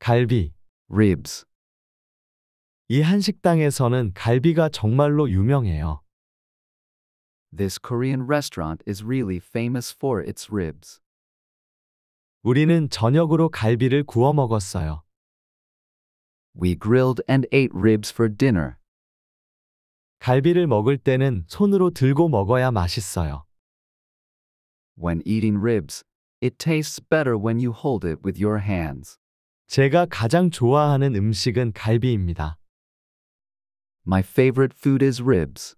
갈비 ribs 이 한식당에서는 갈비가 정말로 유명해요. This Korean restaurant is really famous for its ribs. 우리는 저녁으로 갈비를 구워 먹었어요. We grilled and ate ribs for dinner. 갈비를 먹을 때는 손으로 들고 먹어야 맛있어요. When eating ribs, it tastes better when you hold it with your hands. 제가 가장 좋아하는 음식은 갈비입니다. My favorite food is ribs.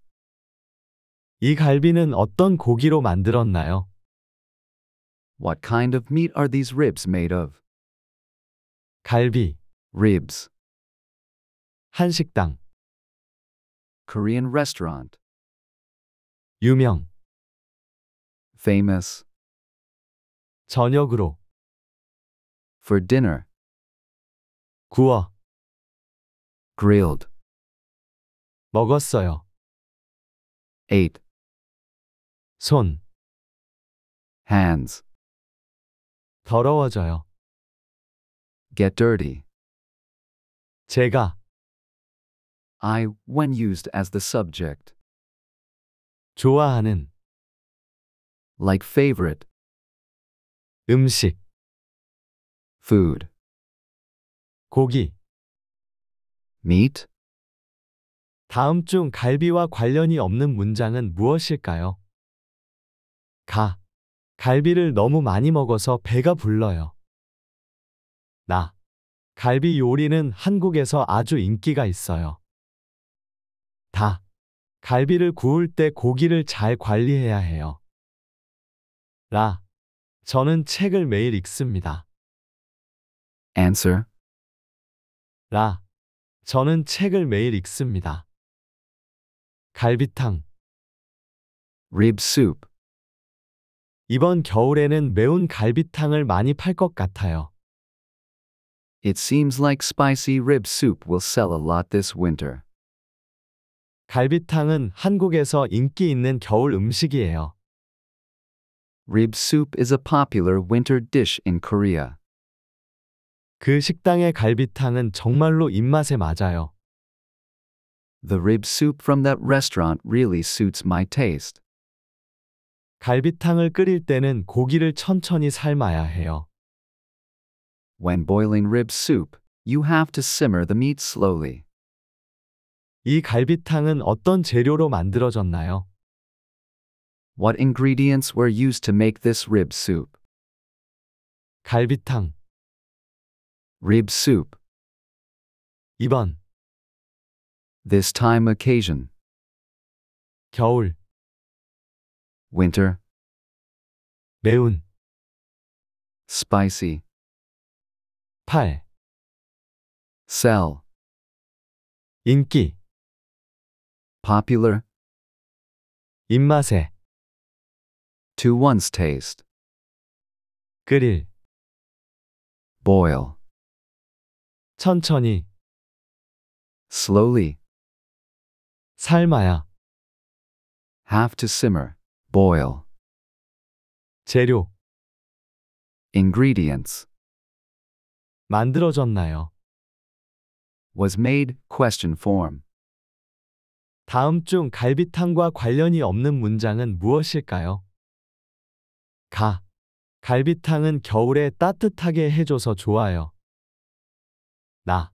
이 갈비는 어떤 고기로 만들었나요? What kind of meat are these ribs made of? 갈비, ribs. 한식당, Korean restaurant, 유명, famous, 저녁으로, for dinner, 구워 grilled 먹었어요. ate 손 hands 더러워져요. get dirty 제가 I when used as the subject 좋아하는 like favorite 음식 food 고기 meat 다음 중 갈비와 관련이 없는 문장은 무엇일까요? 가 갈비를 너무 많이 먹어서 배가 불러요. 나 갈비 요리는 한국에서 아주 인기가 있어요. 다 갈비를 구울 때 고기를 잘 관리해야 해요. 라 저는 책을 매일 읽습니다. Answer 라. 저는 책을 매일 읽습니다. 갈비탕 rib soup 이번 겨울에는 매운 갈비탕을 많이 팔 것 같아요. It seems like spicy rib soup will sell a lot this winter. 갈비탕은 한국에서 인기 있는 겨울 음식이에요. Rib soup is a popular winter dish in Korea. 그 식당의 갈비탕은 정말로 입맛에 맞아요. The rib soup from that restaurant really suits my taste. 갈비탕을 끓일 때는 고기를 천천히 삶아야 해요. When boiling rib soup, you have to simmer the meat slowly. 이 갈비탕은 어떤 재료로 만들어졌나요? What ingredients were used to make this rib soup? 갈비탕 Rib soup. 2번. This time occasion. 겨울. Winter. 매운. Spicy. 팔. Sell. 인기. Popular. 입맛에. To one's taste. 끓일. Boil. 천천히. slowly. 삶아야. have to simmer, boil. 재료. ingredients. 만들어졌나요? was made question form. 다음 중 갈비탕과 관련이 없는 문장은 무엇일까요? 가. 갈비탕은 겨울에 따뜻하게 해줘서 좋아요. 나.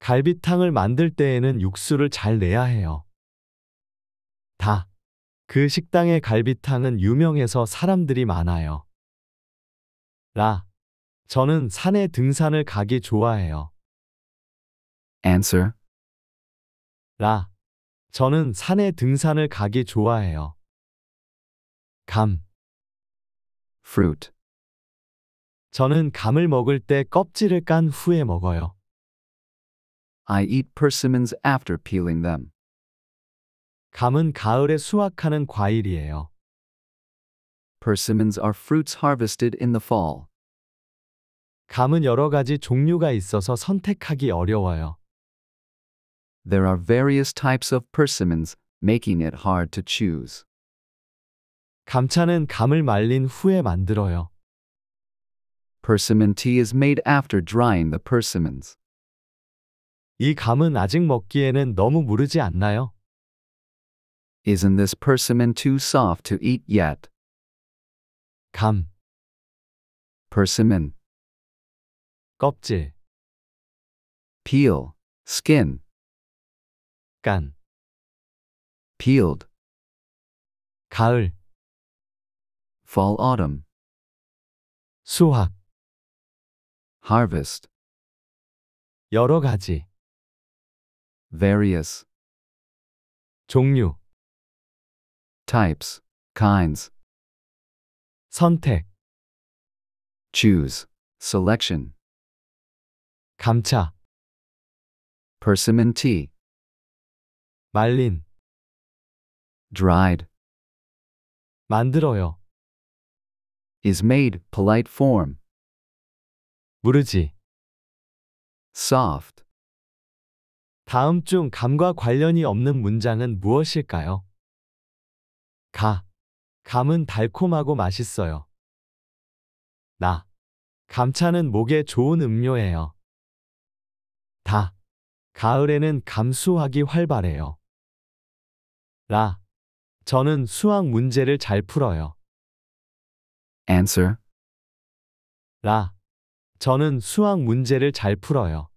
갈비탕을 만들 때에는 육수를 잘 내야 해요. 다. 그 식당의 갈비탕은 유명해서 사람들이 많아요. 라. 저는 산에 등산을 가기 좋아해요. Answer. 라. 저는 산에 등산을 가기 좋아해요. 감. Fruit. 저는 감을 먹을 때 껍질을 깐 후에 먹어요. I eat persimmons after peeling them. 감은 가을에 수확하는 과일이에요. Persimmons are fruits harvested in the fall. 감은 여러 가지 종류가 있어서 선택하기 어려워요. There are various types of persimmons, making it hard to choose. 감차는 감을 말린 후에 만들어요. Persimmon tea is made after drying the persimmons. 이 감은 아직 먹기에는 너무 무르지 않나요? Isn't this persimmon too soft to eat yet? 감, Persimmon. 껍질, Peel. Skin. 깐, Peeled. 가을, Fall autumn. 수확, Harvest. 여러 가지. various 종류 types, kinds 선택 choose, selection 감자 persimmon tea 말린 dried 만들어요 is made polite form 무르지 soft 다음 중 감과 관련이 없는 문장은 무엇일까요? 가. 감은 달콤하고 맛있어요. 나. 감차는 목에 좋은 음료예요. 다. 가을에는 감수학이 활발해요. 라. 저는 수학 문제를 잘 풀어요. Answer. 라. 저는 수학 문제를 잘 풀어요.